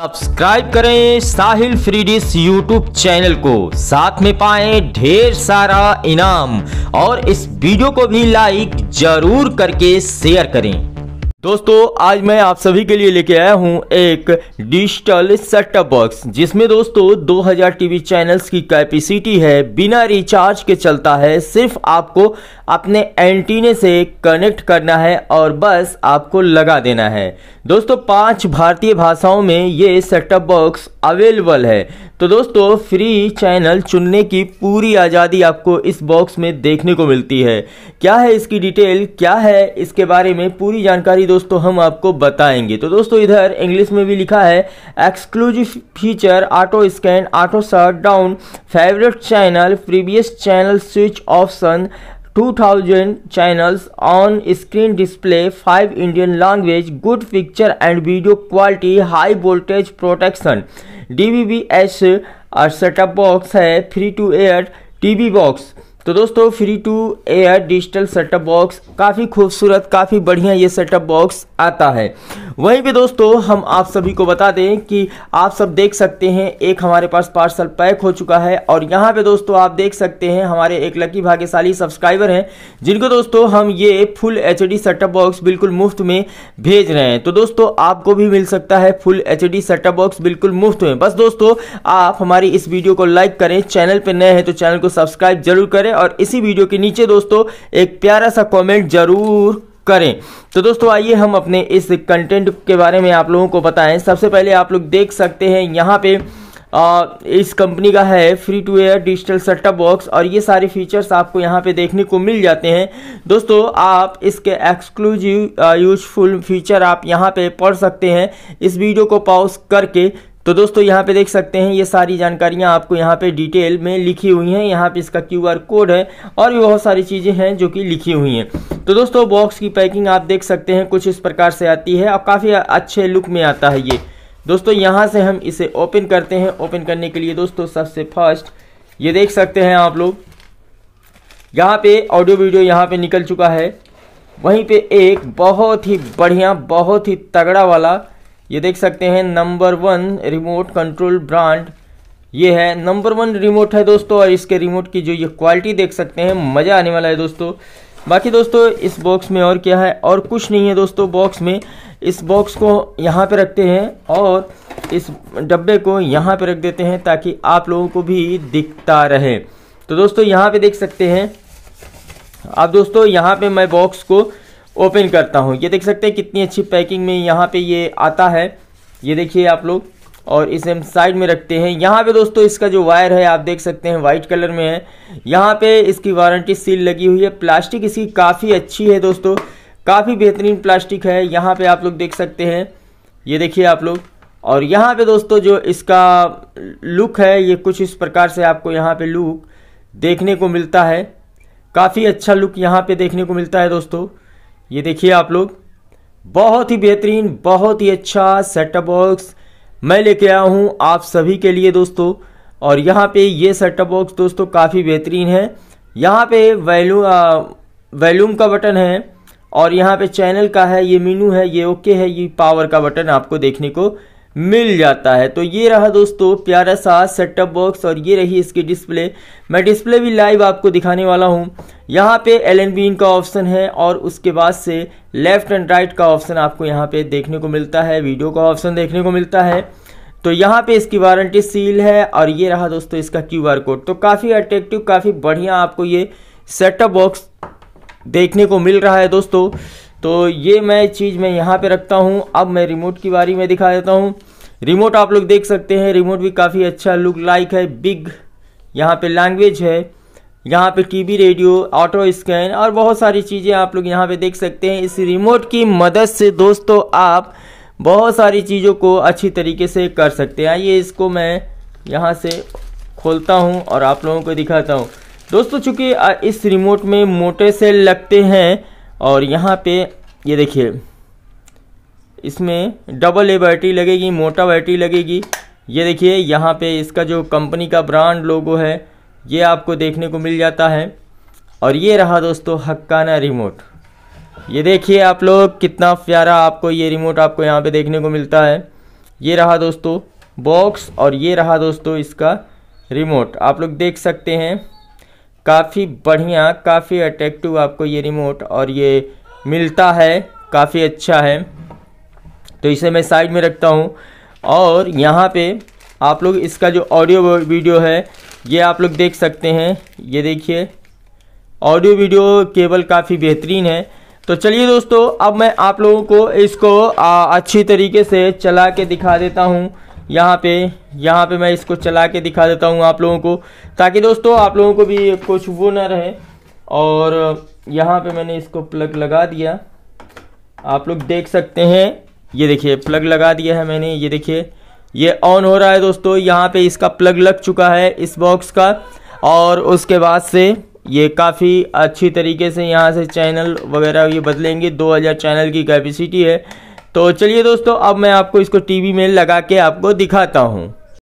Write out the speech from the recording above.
subscribe करें साहिल Free Dish YouTube channel को साथ में पाए ढेर सारा इनाम और इस वीडियो को भी लाइक जरूर करके शेयर करें दोस्तों आज मैं आप सभी के लिए लेके आया हूं एक डिजिटल सेटअप बॉक्स जिसमें दोस्तों 2000 टीवी चैनल्स की कैपेसिटी है बिना रिचार्ज के चलता है सिर्फ आपको अपने एंटीने से कनेक्ट करना है और बस आपको लगा देना है दोस्तों पांच भारतीय भाषाओं में ये सेटअप बॉक्स अवेलेबल है तो दोस्तों फ्री चैनल चुनने की पूरी आज़ादी आपको इस बॉक्स में देखने को मिलती है क्या है इसकी डिटेल क्या है इसके बारे में पूरी जानकारी दोस्तों हम आपको बताएंगे तो दोस्तों इधर इंग्लिश में भी लिखा है exclusive feature auto scan auto shut down favourite channel previous channel switch option 2000 channels on screen display 5 Indian language good picture and video quality high voltage protection D V V S और setup box है free to air TV box तो दोस्तों free to air digital setup box काफ़ी खूबसूरत काफ़ी बढ़िया ये setup box आता है वहीं पे दोस्तों हम आप सभी को बता दें कि आप सब देख सकते हैं एक हमारे पास पार्सल पैक हो चुका है और यहाँ पे दोस्तों आप देख सकते हैं हमारे एक लकी भाग्यशाली सब्सक्राइबर हैं जिनको दोस्तों हम ये full H D setup box बिल्कुल मुफ्त में भेज रहे हैं तो दोस्तों आपको भी मिल सकता है full H D setup box बिल्कुल मुफ्त में बस दोस्तों आप हमारी इस वीडियो को लाइक करें चैनल पर नए हैं तो चैनल को सब्सक्राइब जरूर करें और इसी वीडियो के नीचे दोस्तों एक प्यारा सा कॉमेंट जरूर करें तो दोस्तों आइए हम अपने इस कंटेंट के बारे में आप लोगों को बताएं सबसे पहले आप लोग देख सकते हैं यहाँ पे आ, इस कंपनी का है free to air digital setup box और ये सारे फीचर्स आपको यहाँ पे देखने को मिल जाते हैं दोस्तों आप इसके एक्सक्लूसिव यूजफुल फीचर आप यहाँ पे पढ़ सकते हैं इस वीडियो को पॉज करके तो दोस्तों यहाँ पे देख सकते हैं ये सारी जानकारियाँ आपको यहाँ पे डिटेल में लिखी हुई हैं यहाँ पे इसका क्यू कोड है और भी बहुत सारी चीज़ें हैं जो कि लिखी हुई हैं तो दोस्तों बॉक्स की पैकिंग आप देख सकते हैं कुछ इस प्रकार से आती है और काफ़ी अच्छे लुक में आता है ये दोस्तों यहाँ से हम इसे ओपन करते हैं ओपन करने के लिए दोस्तों सबसे फर्स्ट ये देख सकते हैं आप लोग यहाँ पे ऑडियो वीडियो यहाँ पे निकल चुका है वहीं पे एक बहुत ही बढ़िया बहुत ही तगड़ा वाला ये देख सकते हैं number one remote control brand ये है नंबर वन रिमोट है दोस्तों और इसके रिमोट की जो ये क्वालिटी देख सकते हैं मज़ा आने वाला है दोस्तों बाकी दोस्तों इस बॉक्स में और क्या है और कुछ नहीं है दोस्तों बॉक्स में इस बॉक्स को यहाँ पे रखते हैं और इस डब्बे को यहाँ पे रख देते हैं ताकि आप लोगों को भी दिखता रहे तो दोस्तों यहाँ पे देख सकते हैं आप दोस्तों यहाँ पे मैं बॉक्स को ओपन करता हूँ ये देख सकते हैं कितनी अच्छी पैकिंग में यहाँ पे ये आता है ये देखिए आप लोग और इसे हम साइड में रखते हैं यहाँ पे दोस्तों इसका जो वायर है आप देख सकते हैं वाइट कलर में है यहाँ पे इसकी वारंटी सील लगी हुई है प्लास्टिक इसकी काफ़ी अच्छी है दोस्तों काफ़ी बेहतरीन प्लास्टिक है यहाँ पर आप लोग देख सकते हैं ये देखिए आप लोग और यहाँ पे दोस्तों जो इसका लुक है ये कुछ इस प्रकार से आपको यहाँ पर लुक देखने को मिलता है काफ़ी अच्छा लुक यहाँ पे देखने को मिलता है दोस्तों ये देखिए आप लोग बहुत ही बेहतरीन बहुत ही अच्छा सेटअप बॉक्स मैं लेके आया हूँ आप सभी के लिए दोस्तों और यहाँ पे ये सेटअप बॉक्स दोस्तों काफ़ी बेहतरीन है यहाँ पे वैल्यू वैल्यूम का बटन है और यहाँ पे चैनल का है ये मीनू है ये ओके है ये पावर का बटन आपको देखने को मिल जाता है तो ये रहा दोस्तों प्यारा सा सेटअप बॉक्स और ये रही इसकी डिस्प्ले मैं डिस्प्ले भी लाइव आपको दिखाने वाला हूँ यहाँ पे एल एन बीन का ऑप्शन है और उसके बाद से लेफ्ट एंड राइट का ऑप्शन आपको यहाँ पे देखने को मिलता है वीडियो का ऑप्शन देखने को मिलता है तो यहाँ पे इसकी वारंटी सील है और ये रहा दोस्तों इसका क्यू आर कोड तो काफ़ी अट्रेक्टिव काफ़ी बढ़िया आपको ये सेटअप बॉक्स देखने को मिल रहा है दोस्तों तो ये मैं चीज़ मैं यहाँ पे रखता हूँ अब मैं रिमोट की बारी में दिखा देता हूँ रिमोट आप लोग देख सकते हैं रिमोट भी काफ़ी अच्छा लुक लाइक है बिग यहाँ पे लैंग्वेज है यहाँ पे टीवी रेडियो ऑटो स्कैन और बहुत सारी चीज़ें आप लोग यहाँ पे देख सकते हैं इस रिमोट की मदद से दोस्तों आप बहुत सारी चीज़ों को अच्छी तरीके से कर सकते हैं आइए इसको मैं यहाँ से खोलता हूँ और आप लोगों को दिखाता हूँ दोस्तों चूँकि इस रिमोट में मोटे सेल लगते हैं और यहाँ पे ये देखिए इसमें डबल ए बैटरी लगेगी मोटा बैटरी लगेगी ये देखिए यहाँ पे इसका जो कंपनी का ब्रांड लोगो है ये आपको देखने को मिल जाता है और ये रहा दोस्तों हक्काना रिमोट ये देखिए आप लोग कितना प्यारा आपको ये रिमोट आपको यहाँ पे देखने को मिलता है ये रहा दोस्तों बॉक्स और ये रहा दोस्तों इसका रिमोट आप लोग देख सकते हैं काफ़ी बढ़िया काफ़ी अट्रैक्टिव आपको ये रिमोट और ये मिलता है काफ़ी अच्छा है तो इसे मैं साइड में रखता हूँ और यहाँ पे आप लोग इसका जो ऑडियो वीडियो है ये आप लोग देख सकते हैं ये देखिए ऑडियो वीडियो केबल काफ़ी बेहतरीन है तो चलिए दोस्तों अब मैं आप लोगों को इसको आ, अच्छी तरीके से चला के दिखा देता हूँ यहाँ पे यहाँ पे मैं इसको चला के दिखा देता हूँ आप लोगों को ताकि दोस्तों आप लोगों को भी कुछ वो ना रहे और यहाँ पे मैंने इसको प्लग लगा दिया आप लोग देख सकते हैं ये देखिए प्लग लगा दिया है मैंने ये देखिए ये ऑन हो रहा है दोस्तों यहाँ पे इसका प्लग लग चुका है इस बॉक्स का और उसके बाद से ये काफ़ी अच्छी तरीके से यहाँ से चैनल वगैरह ये बदलेंगे 2000 चैनल की कैपेसिटी है तो चलिए दोस्तों अब मैं आपको इसको टीवी में लगा के आपको दिखाता हूँ